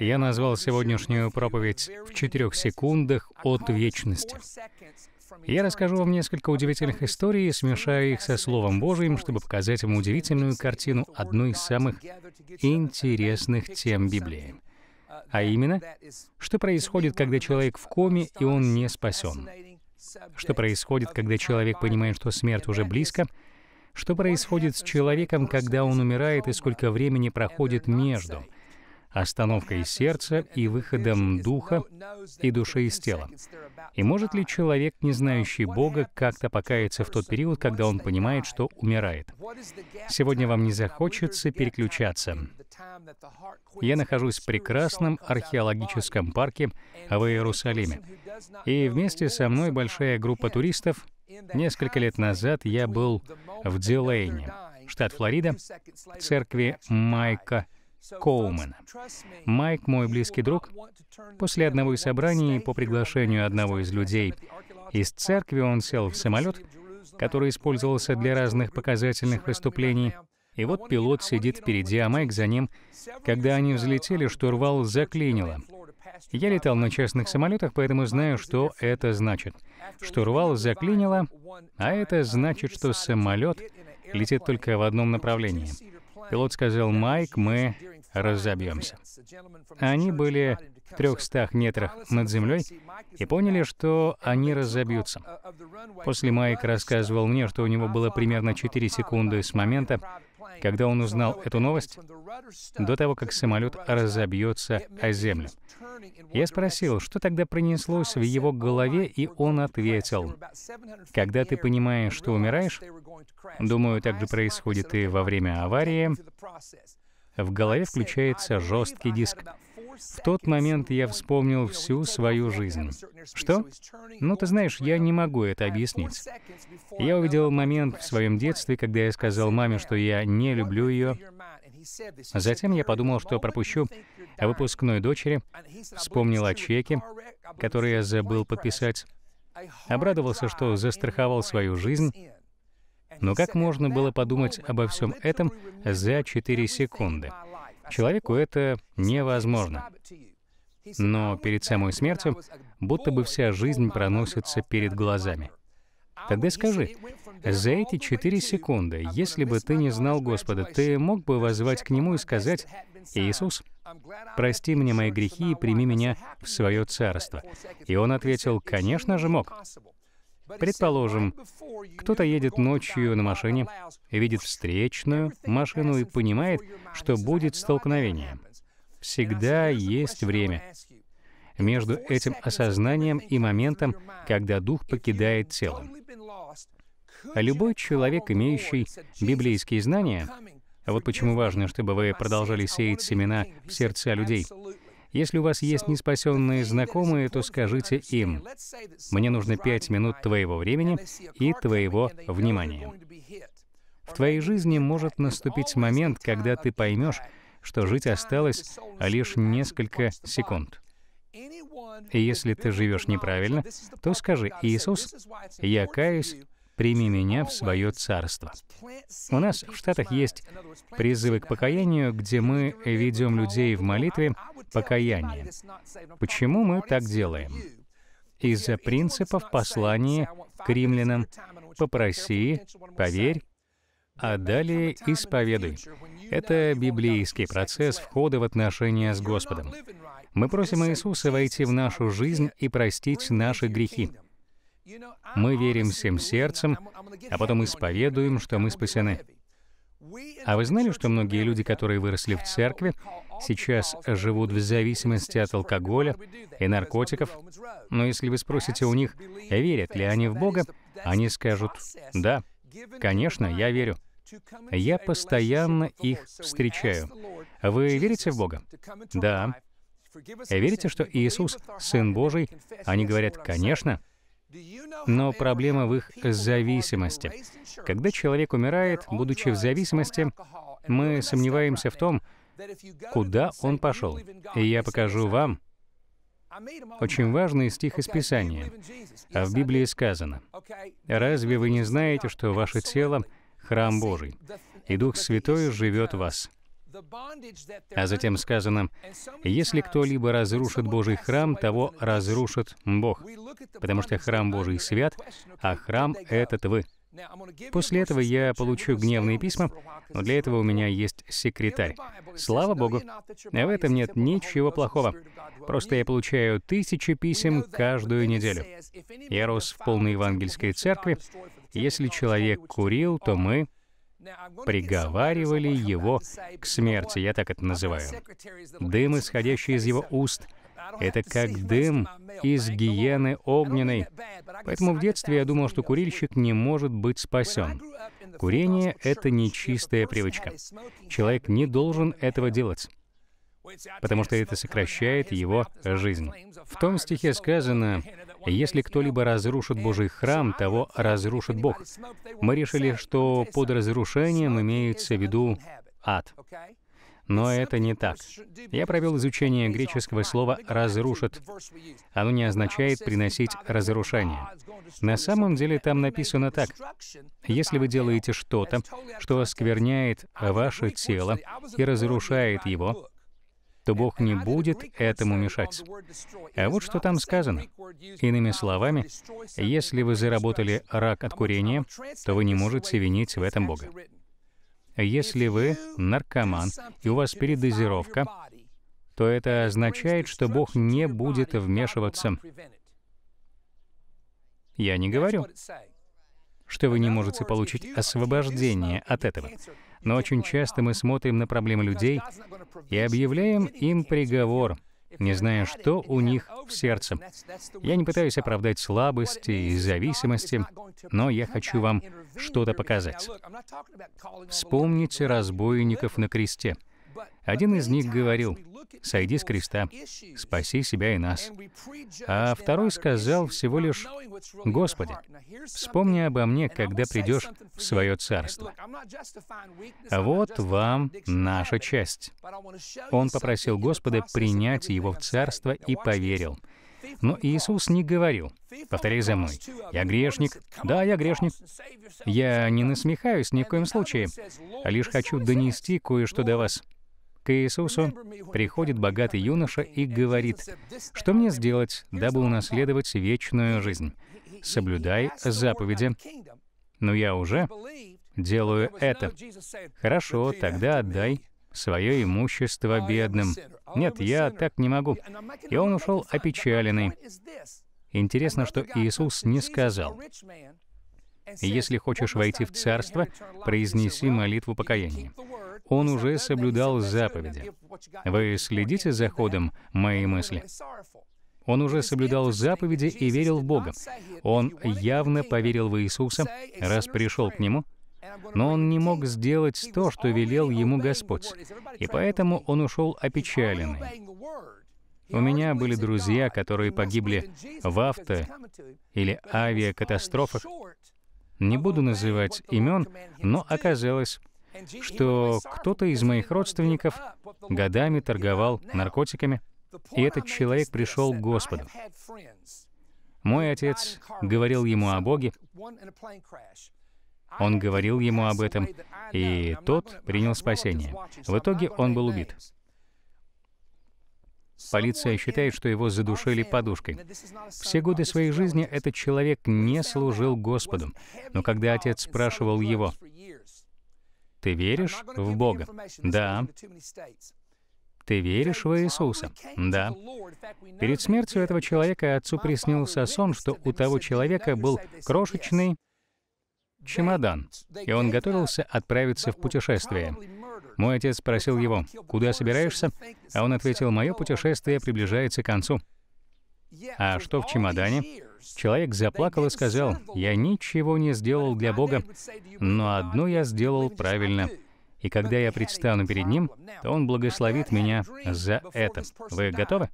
Я назвал сегодняшнюю проповедь «В четырех секундах от вечности». Я расскажу вам несколько удивительных историй и смешаю их со Словом Божьим, чтобы показать вам удивительную картину одной из самых интересных тем Библии. А именно, что происходит, когда человек в коме, и он не спасен. Что происходит, когда человек понимает, что смерть уже близко, что происходит с человеком, когда он умирает, и сколько времени проходит между — остановкой сердца и выходом духа и души из тела. И может ли человек, не знающий Бога, как-то покаяться в тот период, когда он понимает, что умирает? Сегодня вам не захочется переключаться. Я нахожусь в прекрасном археологическом парке в Иерусалиме. И вместе со мной большая группа туристов. Несколько лет назад я был в Дилейне, штат Флорида, в церкви Майка Коумена. Майк, мой близкий друг, после одного из собраний по приглашению одного из людей из церкви он сел в самолет, который использовался для разных показательных выступлений, и вот пилот сидит впереди, а Майк за ним. Когда они взлетели, штурвал заклинило. Я летал на частных самолетах, поэтому знаю, что это значит. Штурвал заклинило, а это значит, что самолет летит только в одном направлении. Пилот сказал, «Майк, мы разобьемся». Они были в 300 метрах над землей и поняли, что они разобьются. После Майк рассказывал мне, что у него было примерно 4 секунды с момента, когда он узнал эту новость, до того, как самолет разобьется о землю. Я спросил, что тогда принеслось в его голове, и он ответил, «Когда ты понимаешь, что умираешь, думаю, так же происходит и во время аварии, в голове включается жесткий диск. В тот момент я вспомнил всю свою жизнь. Что? Ну, ты знаешь, я не могу это объяснить. Я увидел момент в своем детстве, когда я сказал маме, что я не люблю ее, а затем я подумал, что пропущу выпускной дочери, вспомнил о чеке, который я забыл подписать, обрадовался, что застраховал свою жизнь. Но как можно было подумать обо всем этом за 4 секунды? Человеку это невозможно. Но перед самой смертью будто бы вся жизнь проносится перед глазами. Тогда скажи, за эти четыре секунды, если бы ты не знал Господа, ты мог бы возвать к Нему и сказать, «Иисус, прости мне мои грехи и прими меня в свое царство». И он ответил, «Конечно же мог». Предположим, кто-то едет ночью на машине, видит встречную машину и понимает, что будет столкновение. Всегда есть время между этим осознанием и моментом, когда дух покидает тело. Любой человек, имеющий библейские знания, а вот почему важно, чтобы вы продолжали сеять семена в сердца людей. Если у вас есть неспасенные знакомые, то скажите им, «Мне нужно пять минут твоего времени и твоего внимания». В твоей жизни может наступить момент, когда ты поймешь, что жить осталось лишь несколько секунд. И если ты живешь неправильно, то скажи, «Иисус, я каюсь, прими меня в свое царство. У нас в Штатах есть призывы к покаянию, где мы ведем людей в молитве покаяние. Почему мы так делаем? Из-за принципов послания к римлянам «попроси», «поверь», а далее исповедуй. Это библейский процесс входа в отношения с Господом. Мы просим Иисуса войти в нашу жизнь и простить наши грехи. Мы верим всем сердцем, а потом исповедуем, что мы спасены. А вы знали, что многие люди, которые выросли в церкви, сейчас живут в зависимости от алкоголя и наркотиков? Но если вы спросите у них, верят ли они в Бога, они скажут, да, конечно, я верю. Я постоянно их встречаю. Вы верите в Бога? Да. Верите, что Иисус — Сын Божий? Они говорят, конечно. Но проблема в их зависимости. Когда человек умирает, будучи в зависимости, мы сомневаемся в том, куда он пошел. И я покажу вам очень важный стих из Писания. А в Библии сказано, «Разве вы не знаете, что ваше тело — храм Божий, и Дух Святой живет в вас?» А затем сказано, «Если кто-либо разрушит Божий храм, того разрушит Бог, потому что храм Божий свят, а храм — этот вы». После этого я получу гневные письма, но для этого у меня есть секретарь. Слава Богу, в этом нет ничего плохого. Просто я получаю тысячи писем каждую неделю. Я рос в полной евангельской церкви. Если человек курил, то мы приговаривали его к смерти, я так это называю. Дым, исходящий из его уст, это как дым из гиены огненной. Поэтому в детстве я думал, что курильщик не может быть спасен. Курение — это нечистая привычка. Человек не должен этого делать потому что это сокращает его жизнь. В том стихе сказано, если кто-либо разрушит Божий храм, того разрушит Бог. Мы решили, что под разрушением имеется в виду ад. Но это не так. Я провел изучение греческого слова «разрушит». Оно не означает «приносить разрушение». На самом деле там написано так. Если вы делаете что-то, что оскверняет ваше тело и разрушает его, что Бог не будет этому мешать. А вот что там сказано. Иными словами, если вы заработали рак от курения, то вы не можете винить в этом Бога. Если вы наркоман и у вас передозировка, то это означает, что Бог не будет вмешиваться. Я не говорю, что вы не можете получить освобождение от этого. Но очень часто мы смотрим на проблемы людей и объявляем им приговор, не зная, что у них в сердце. Я не пытаюсь оправдать слабости и зависимости, но я хочу вам что-то показать. Вспомните разбойников на кресте — один из них говорил, «Сойди с креста, спаси себя и нас». А второй сказал всего лишь, «Господи, вспомни обо мне, когда придешь в свое царство». А вот вам наша часть. Он попросил Господа принять его в царство и поверил. Но Иисус не говорил, повторяй за мной, «Я грешник, да, я грешник». Я не насмехаюсь ни в коем случае, а лишь хочу донести кое-что до вас — Иисусу приходит богатый юноша и говорит, «Что мне сделать, дабы унаследовать вечную жизнь? Соблюдай заповеди». Но «Ну, я уже делаю это. Хорошо, тогда отдай свое имущество бедным. Нет, я так не могу. И он ушел опечаленный. Интересно, что Иисус не сказал, если хочешь войти в Царство, произнеси молитву покаяния. Он уже соблюдал заповеди. Вы следите за ходом моей мысли? Он уже соблюдал заповеди и верил в Бога. Он явно поверил в Иисуса, раз пришел к Нему, но он не мог сделать то, что велел ему Господь, и поэтому он ушел опечаленный. У меня были друзья, которые погибли в авто или авиакатастрофах, не буду называть имен, но оказалось, что кто-то из моих родственников годами торговал наркотиками, и этот человек пришел к Господу. Мой отец говорил ему о Боге, он говорил ему об этом, и тот принял спасение. В итоге он был убит. Полиция считает, что его задушили подушкой. Все годы своей жизни этот человек не служил Господу. Но когда отец спрашивал его, «Ты веришь в Бога?» «Да». «Ты веришь в Иисуса?» «Да». Перед смертью этого человека отцу приснился сон, что у того человека был крошечный чемодан, и он готовился отправиться в путешествие. Мой отец спросил его, «Куда собираешься?» А он ответил, «Мое путешествие приближается к концу». А что в чемодане? Человек заплакал и сказал, «Я ничего не сделал для Бога, но одно я сделал правильно». И когда я предстану перед Ним, то Он благословит меня за это. Вы готовы?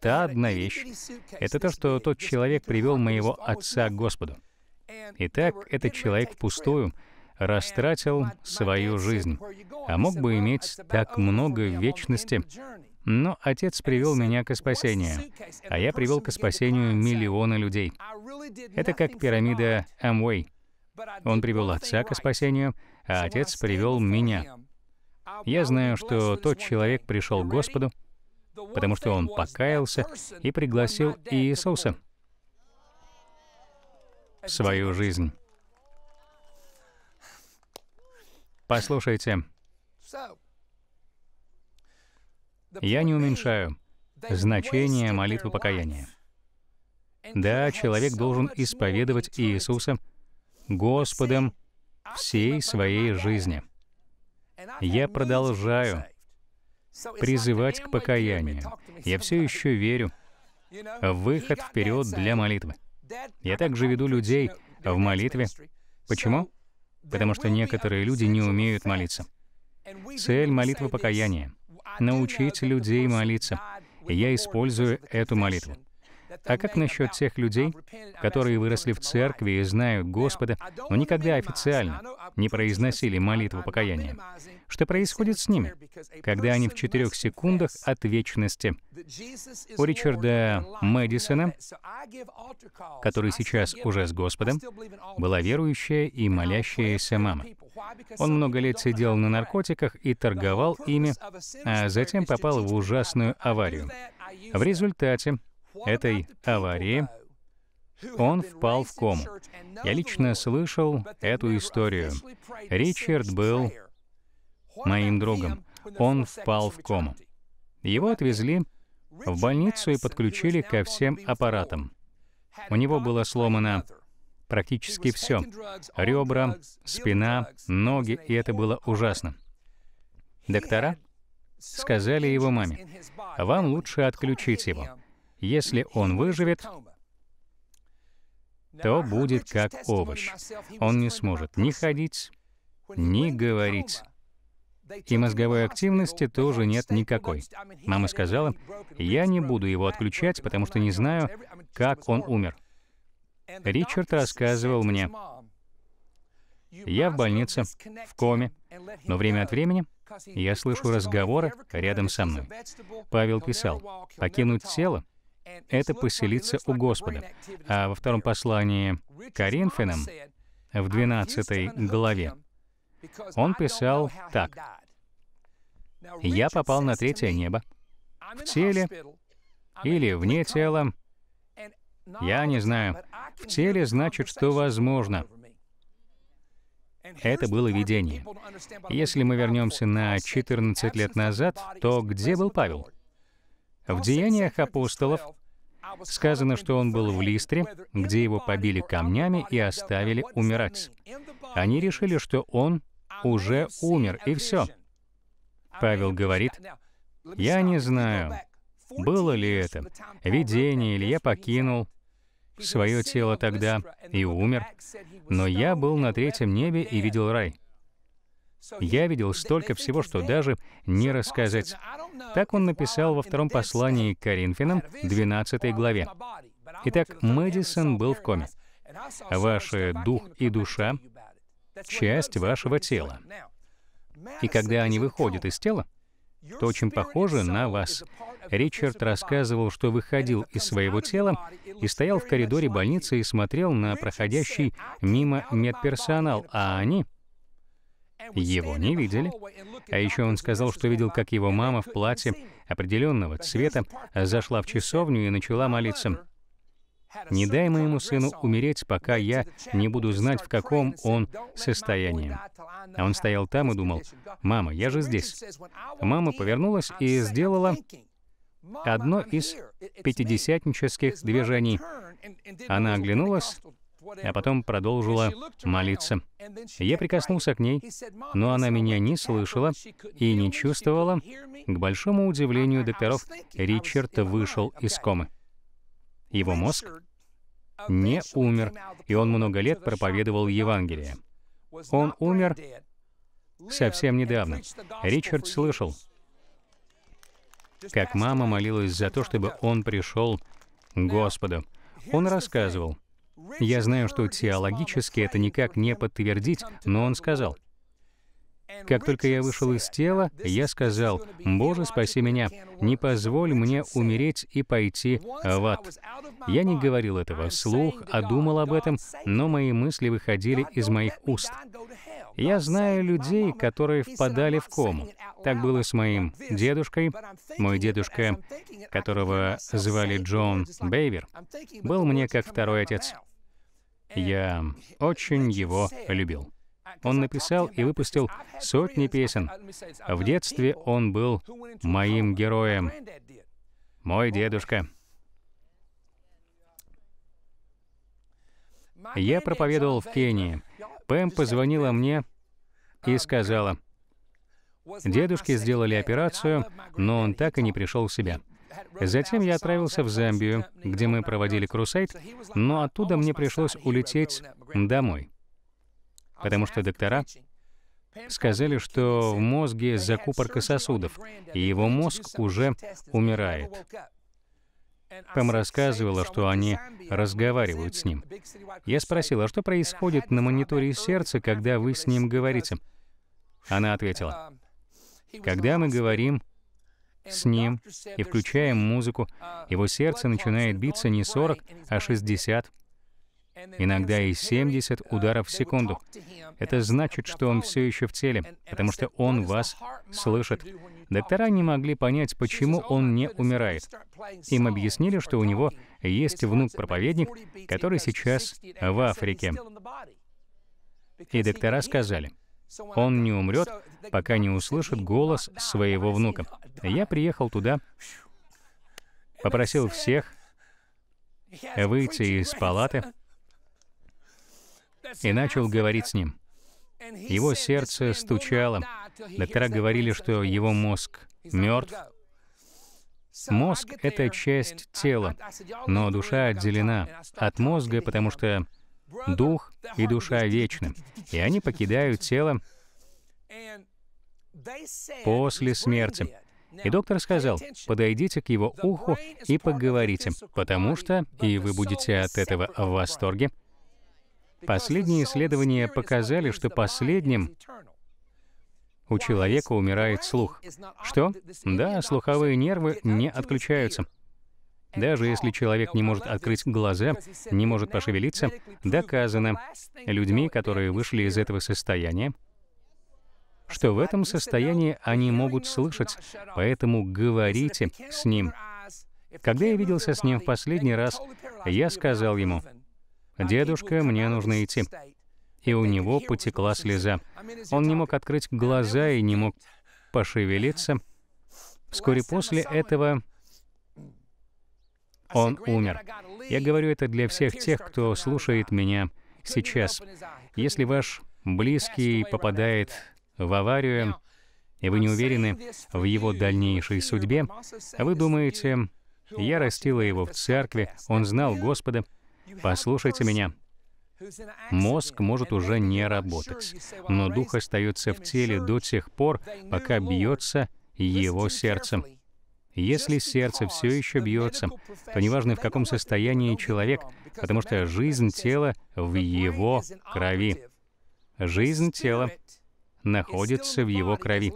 Та одна вещь — это то, что тот человек привел моего отца к Господу. Итак, этот человек впустую — растратил свою жизнь, а мог бы иметь так много вечности. Но Отец привел меня к спасению, а я привел к спасению миллионы людей. Это как пирамида Amway. Он привел Отца к спасению, а Отец привел меня. Я знаю, что тот человек пришел к Господу, потому что он покаялся и пригласил Иисуса в свою жизнь. Послушайте, я не уменьшаю значение молитвы покаяния. Да, человек должен исповедовать Иисуса Господом всей своей жизни. Я продолжаю призывать к покаянию. Я все еще верю в выход вперед для молитвы. Я также веду людей в молитве. Почему? потому что некоторые люди не умеют молиться. Цель молитвы покаяния — научить людей молиться. И я использую эту молитву. А как насчет тех людей, которые выросли в церкви и знают Господа, но никогда официально не произносили молитву покаяния? Что происходит с ними, когда они в четырех секундах от вечности? У Ричарда Мэдисона, который сейчас уже с Господом, была верующая и молящаяся мама. Он много лет сидел на наркотиках и торговал ими, а затем попал в ужасную аварию. В результате этой аварии он впал в кому. Я лично слышал эту историю. Ричард был моим другом. Он впал в кому. Его отвезли в больницу и подключили ко всем аппаратам. У него было сломано практически все. Ребра, спина, ноги, и это было ужасно. Доктора сказали его маме, «Вам лучше отключить его. Если он выживет, то будет как овощ. Он не сможет ни ходить, ни говорить. И мозговой активности тоже нет никакой. Мама сказала, я не буду его отключать, потому что не знаю, как он умер. Ричард рассказывал мне, я в больнице, в коме, но время от времени я слышу разговоры рядом со мной. Павел писал, покинуть тело это поселиться у Господа. А во втором послании Коринфянам, в 12 главе, он писал так. «Я попал на третье небо, в теле или вне тела, я не знаю. В теле значит, что возможно. Это было видение. Если мы вернемся на 14 лет назад, то где был Павел? В деяниях апостолов Сказано, что он был в Листре, где его побили камнями и оставили умирать. Они решили, что он уже умер, и все. Павел говорит, «Я не знаю, было ли это видение, или я покинул свое тело тогда и умер, но я был на третьем небе и видел рай». Я видел столько всего, что даже не рассказать. Так он написал во втором послании к Коринфянам, 12 главе. Итак, Мэдисон был в коме. Ваш э, дух и душа — часть вашего тела. И когда они выходят из тела, то очень похоже на вас. Ричард рассказывал, что выходил из своего тела и стоял в коридоре больницы и смотрел на проходящий мимо медперсонал, а они — его не видели. А еще он сказал, что видел, как его мама в платье определенного цвета зашла в часовню и начала молиться. «Не дай моему сыну умереть, пока я не буду знать, в каком он состоянии». А он стоял там и думал, «Мама, я же здесь». Мама повернулась и сделала одно из пятидесятнических движений. Она оглянулась а потом продолжила молиться. Я прикоснулся к ней, но она меня не слышала и не чувствовала. К большому удивлению докторов, Ричард вышел из комы. Его мозг не умер, и он много лет проповедовал Евангелие. Он умер совсем недавно. Ричард слышал, как мама молилась за то, чтобы он пришел к Господу. Он рассказывал, я знаю, что теологически это никак не подтвердить, но он сказал, как только я вышел из тела, я сказал, «Боже, спаси меня, не позволь мне умереть и пойти в ад». Я не говорил этого вслух, а думал об этом, но мои мысли выходили из моих уст. Я знаю людей, которые впадали в кому. Так было с моим дедушкой. Мой дедушка, которого звали Джон Бейвер, был мне как второй отец. Я очень его любил. Он написал и выпустил сотни песен. В детстве он был моим героем. Мой дедушка. Я проповедовал в Кении. Пэм позвонила мне и сказала, «Дедушке сделали операцию, но он так и не пришел в себя. Затем я отправился в Замбию, где мы проводили крусейд, но оттуда мне пришлось улететь домой, потому что доктора сказали, что в мозге закупорка сосудов, и его мозг уже умирает. Пэм рассказывала, что они разговаривают с ним. Я спросила, «А что происходит на мониторе сердца, когда вы с ним говорите? Она ответила, когда мы говорим, с ним и включаем музыку, его сердце начинает биться не 40, а 60, иногда и 70 ударов в секунду. Это значит, что он все еще в теле, потому что он вас слышит. Доктора не могли понять, почему он не умирает. Им объяснили, что у него есть внук-проповедник, который сейчас в Африке. И доктора сказали, он не умрет, пока не услышит голос своего внука. Я приехал туда, попросил всех выйти из палаты и начал говорить с ним. Его сердце стучало. Доктора говорили, что его мозг мертв. Мозг — это часть тела, но душа отделена от мозга, потому что дух и душа вечны, и они покидают тело после смерти. И доктор сказал, подойдите к его уху и поговорите, потому что, и вы будете от этого в восторге, последние исследования показали, что последним у человека умирает слух. Что? Да, слуховые нервы не отключаются. Даже если человек не может открыть глаза, не может пошевелиться, доказано людьми, которые вышли из этого состояния, что в этом состоянии они могут слышать, поэтому говорите с ним. Когда я виделся с ним в последний раз, я сказал ему, «Дедушка, мне нужно идти». И у него потекла слеза. Он не мог открыть глаза и не мог пошевелиться. Вскоре после этого он умер. Я говорю это для всех тех, кто слушает меня сейчас. Если ваш близкий попадает в аварию, и вы не уверены в его дальнейшей судьбе, вы думаете, я растила его в церкви, он знал Господа, послушайте меня. Мозг может уже не работать, но дух остается в теле до тех пор, пока бьется его сердце. Если сердце все еще бьется, то неважно в каком состоянии человек, потому что жизнь тела в его крови. Жизнь тела находится в его крови.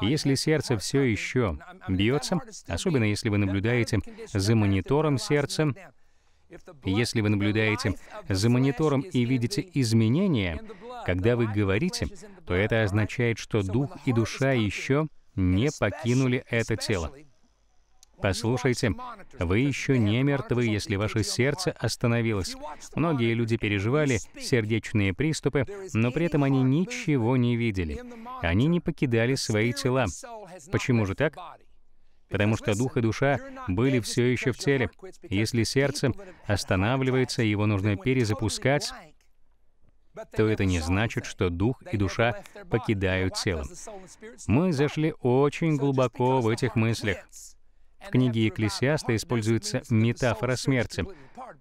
Если сердце все еще бьется, особенно если вы наблюдаете за монитором сердца, если вы наблюдаете за монитором и видите изменения, когда вы говорите, то это означает, что дух и душа еще не покинули это тело. Послушайте, вы еще не мертвы, если ваше сердце остановилось. Многие люди переживали сердечные приступы, но при этом они ничего не видели. Они не покидали свои тела. Почему же так? потому что дух и душа были все еще в теле. Если сердце останавливается, его нужно перезапускать, то это не значит, что дух и душа покидают тело. Мы зашли очень глубоко в этих мыслях. В книге Екклесиаста используется метафора смерти.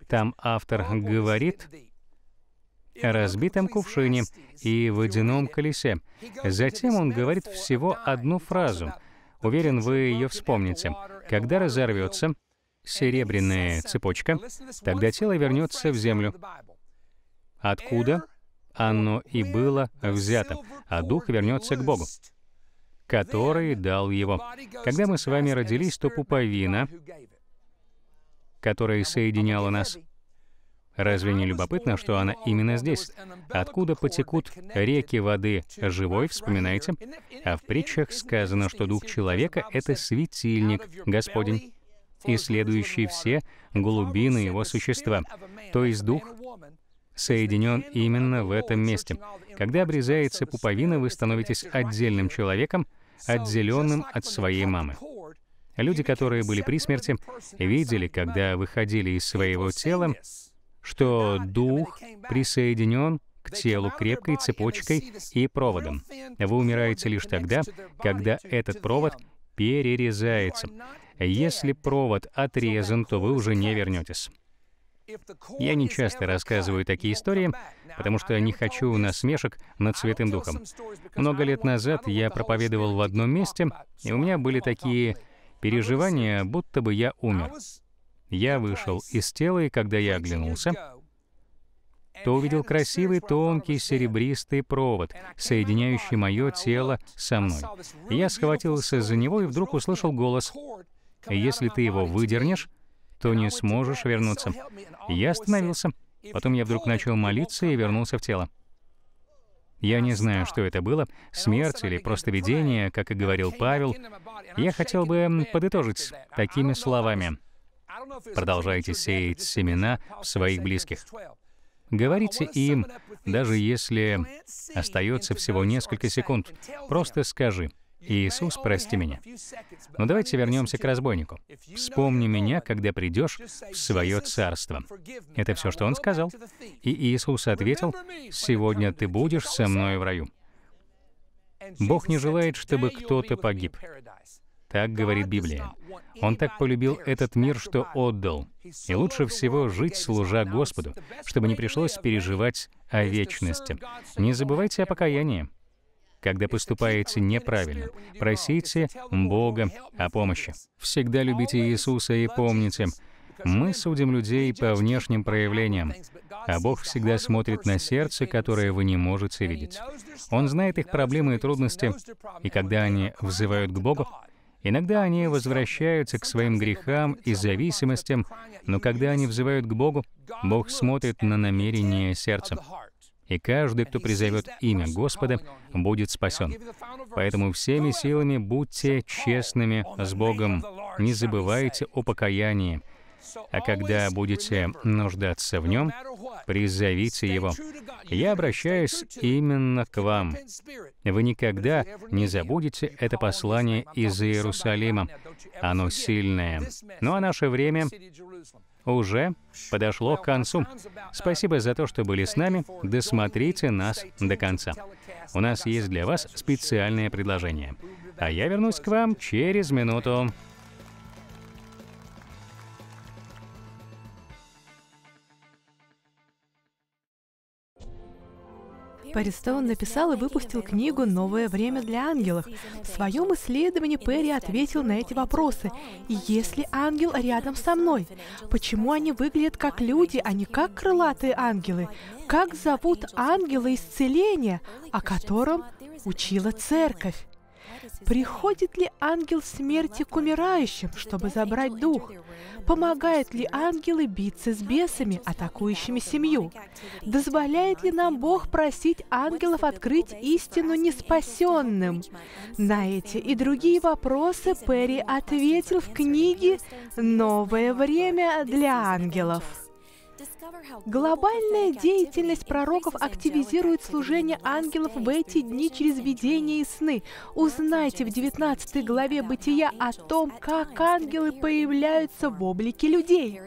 Там автор говорит о разбитом кувшине и водяном колесе. Затем он говорит всего одну фразу. Уверен, вы ее вспомните. Когда разорвется серебряная цепочка, тогда тело вернется в землю. Откуда оно и было взято, а дух вернется к Богу который дал его. Когда мы с вами родились, то пуповина, которая соединяла нас, Разве не любопытно, что она именно здесь? Откуда потекут реки воды живой, вспоминайте? А в притчах сказано, что дух человека — это светильник, Господень, исследующий все глубины его существа. То есть дух соединен именно в этом месте. Когда обрезается пуповина, вы становитесь отдельным человеком — отделенным от своей мамы. Люди, которые были при смерти, видели, когда выходили из своего тела, что дух присоединен к телу крепкой цепочкой и проводом. Вы умираете лишь тогда, когда этот провод перерезается. Если провод отрезан, то вы уже не вернетесь. Я не часто рассказываю такие истории, потому что не хочу насмешек над Святым Духом. Много лет назад я проповедовал в одном месте, и у меня были такие переживания, будто бы я умер. Я вышел из тела, и когда я оглянулся, то увидел красивый тонкий серебристый провод, соединяющий мое тело со мной. Я схватился за него и вдруг услышал голос, «Если ты его выдернешь, то не сможешь вернуться. Я остановился. Потом я вдруг начал молиться и вернулся в тело. Я не знаю, что это было, смерть или просто видение, как и говорил Павел. Я хотел бы подытожить такими словами. Продолжайте сеять семена в своих близких. Говорите им, даже если остается всего несколько секунд, просто скажи — Иисус, прости меня. Но давайте вернемся к разбойнику. Вспомни меня, когда придешь в свое царство. Это все, что он сказал. И Иисус ответил, сегодня ты будешь со мной в раю. Бог не желает, чтобы кто-то погиб. Так говорит Библия. Он так полюбил этот мир, что отдал. И лучше всего жить, служа Господу, чтобы не пришлось переживать о вечности. Не забывайте о покаянии когда поступаете неправильно. Просите Бога о помощи. Всегда любите Иисуса и помните, мы судим людей по внешним проявлениям, а Бог всегда смотрит на сердце, которое вы не можете видеть. Он знает их проблемы и трудности, и когда они взывают к Богу, иногда они возвращаются к своим грехам и зависимостям, но когда они взывают к Богу, Бог смотрит на намерение сердца и каждый, кто призовет имя Господа, будет спасен. Поэтому всеми силами будьте честными с Богом, не забывайте о покаянии, а когда будете нуждаться в нем, призовите его. Я обращаюсь именно к вам. Вы никогда не забудете это послание из Иерусалима. Оно сильное. Ну а наше время уже подошло к концу. Спасибо за то, что были с нами. Досмотрите нас до конца. У нас есть для вас специальное предложение. А я вернусь к вам через минуту. Перристоун написал и выпустил книгу «Новое время для ангелов». В своем исследовании Перри ответил на эти вопросы. И если ангел рядом со мной? Почему они выглядят как люди, а не как крылатые ангелы? Как зовут ангела исцеления, о котором учила церковь? Приходит ли ангел смерти к умирающим, чтобы забрать дух? Помогает ли ангелы биться с бесами, атакующими семью? Дозволяет ли нам Бог просить ангелов открыть истину неспасенным? На эти и другие вопросы Перри ответил в книге «Новое время для ангелов». Глобальная деятельность пророков активизирует служение ангелов в эти дни через видения и сны. Узнайте в 19 главе Бытия о том, как ангелы появляются в облике людей.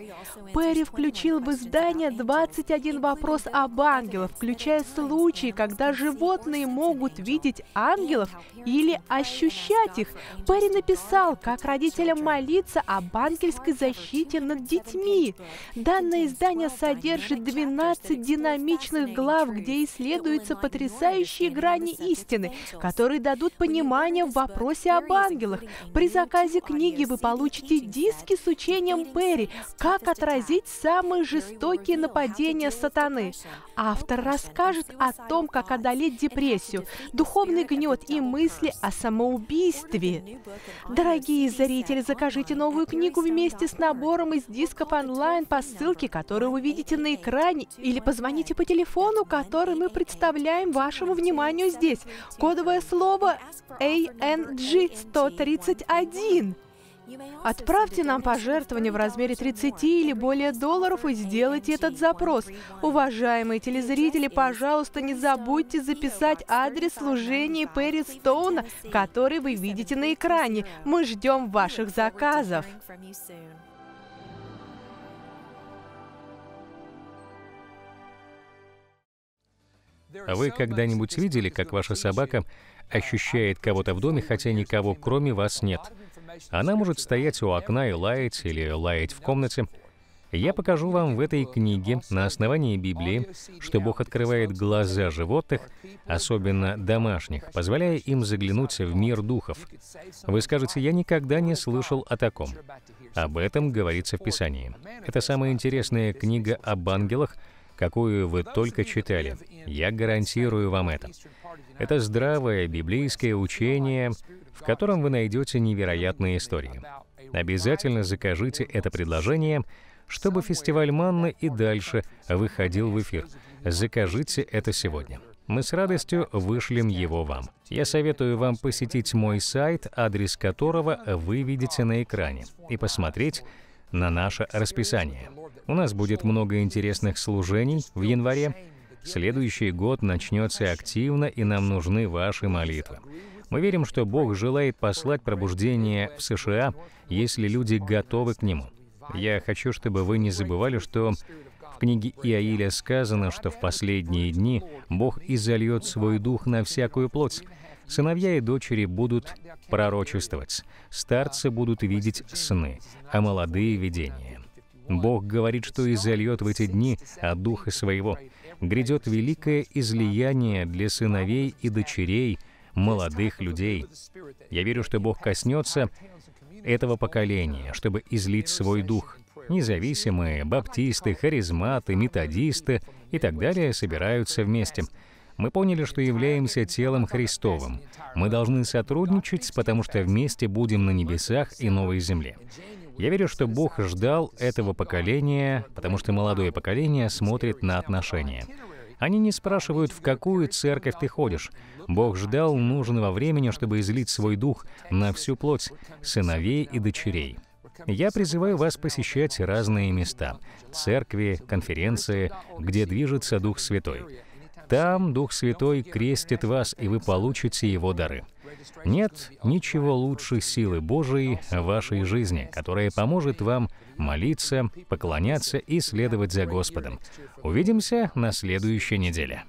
Перри включил в издание 21 вопрос об ангелах, включая случаи, когда животные могут видеть ангелов или ощущать их. Перри написал, как родителям молиться об ангельской защите над детьми. Данное издание со содержит 12 динамичных глав, где исследуются потрясающие грани истины, которые дадут понимание в вопросе об ангелах. При заказе книги вы получите диски с учением Перри «Как отразить самые ну жестокие нападения сатаны». Автор расскажет о том, как одолеть депрессию, духовный гнет и мысли о самоубийстве. Дорогие зрители, закажите новую книгу вместе с набором из дисков онлайн по ссылке, которую вы видите видите на экране, или позвоните по телефону, который мы представляем вашему вниманию здесь. Кодовое слово ANG131. Отправьте нам пожертвование в размере 30 или более долларов и сделайте этот запрос. Уважаемые телезрители, пожалуйста, не забудьте записать адрес служения Перри Стоуна, который вы видите на экране. Мы ждем ваших заказов. А вы когда-нибудь видели, как ваша собака ощущает кого-то в доме, хотя никого кроме вас нет? Она может стоять у окна и лаять, или лаять в комнате. Я покажу вам в этой книге на основании Библии, что Бог открывает глаза животных, особенно домашних, позволяя им заглянуть в мир духов. Вы скажете, я никогда не слышал о таком. Об этом говорится в Писании. Это самая интересная книга об ангелах — какую вы только читали. Я гарантирую вам это. Это здравое библейское учение, в котором вы найдете невероятные истории. Обязательно закажите это предложение, чтобы фестиваль Манны и дальше выходил в эфир. Закажите это сегодня. Мы с радостью вышлем его вам. Я советую вам посетить мой сайт, адрес которого вы видите на экране, и посмотреть на наше расписание. У нас будет много интересных служений в январе. Следующий год начнется активно, и нам нужны ваши молитвы. Мы верим, что Бог желает послать пробуждение в США, если люди готовы к нему. Я хочу, чтобы вы не забывали, что в книге Иаиля сказано, что в последние дни Бог изольет свой дух на всякую плоть. Сыновья и дочери будут пророчествовать, старцы будут видеть сны, а молодые — видения. Бог говорит, что изольет в эти дни от Духа Своего. Грядет великое излияние для сыновей и дочерей молодых людей. Я верю, что Бог коснется этого поколения, чтобы излить свой дух. Независимые, баптисты, харизматы, методисты и так далее собираются вместе. Мы поняли, что являемся телом Христовым. Мы должны сотрудничать, потому что вместе будем на небесах и новой земле. Я верю, что Бог ждал этого поколения, потому что молодое поколение смотрит на отношения. Они не спрашивают, в какую церковь ты ходишь. Бог ждал нужного времени, чтобы излить свой дух на всю плоть сыновей и дочерей. Я призываю вас посещать разные места — церкви, конференции, где движется Дух Святой. Там Дух Святой крестит вас, и вы получите Его дары. Нет ничего лучше силы Божией в вашей жизни, которая поможет вам молиться, поклоняться и следовать за Господом. Увидимся на следующей неделе.